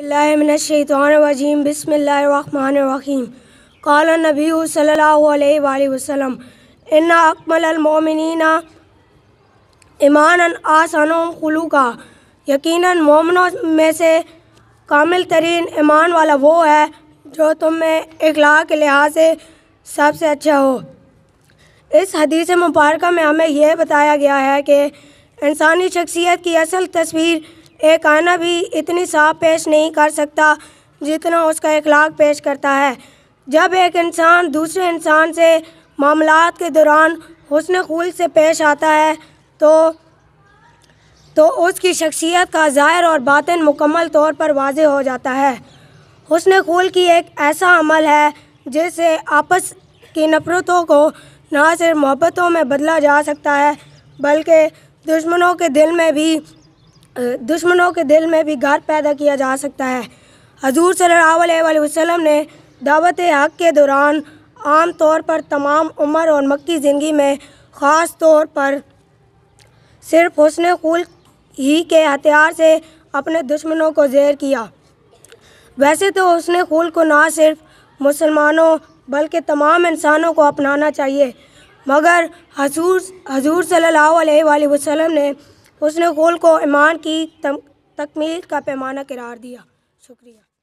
اللہ من الشیطان الرجیم بسم اللہ الرحمن الرحیم قال نبی صلی اللہ علیہ وآلہ وسلم ان اکمل المومنین ایمان آسان خلوقا کا مومنوں میں سے کامل ترین ایمان والا وہ ہے جو تم میں اخلاق کے لحاظ سے سب سے اچھا ہو اس حدیث مبارکہ میں ہمیں یہ بتایا گیا ہے کہ انسانی شخصیت کی اصل تصویر ایک آنا بھی اتنی صاف پیش نہیں کر سکتا جتنا اس کا اخلاق پیش کرتا ہے جب ایک انسان دوسرے انسان سے معاملات کے دوران حسن خول سے پیش آتا ہے تو تو اس کی شخصیت کا ظاہر اور باطن مکمل طور پر واضح ہو جاتا ہے حسن خول کی ایک ایسا عمل ہے جس سے آپس کی نفرتوں کو نہ صرف محبتوں میں بدلا جا سکتا ہے بلکہ دشمنوں کے دل میں بھی دشمنوں کے دل میں بھی گھر پیدا کیا جا سکتا ہے حضور صلی اللہ علیہ وسلم نے دعوت حق کے دوران عام طور پر تمام عمر اور مکی زندگی میں خاص طور پر صرف حسن خول ہی کے ہتھیار سے اپنے دشمنوں کو زیر کیا ویسے تو حسن خول کو نہ صرف مسلمانوں بلکہ تمام انسانوں کو اپنانا چاہیے مگر حضور حضور صلی اللہ علیہ وآلہ وسلم نے اس نے گول کو ایمان کی تکمیل کا پیمانہ قرار دیا شکریہ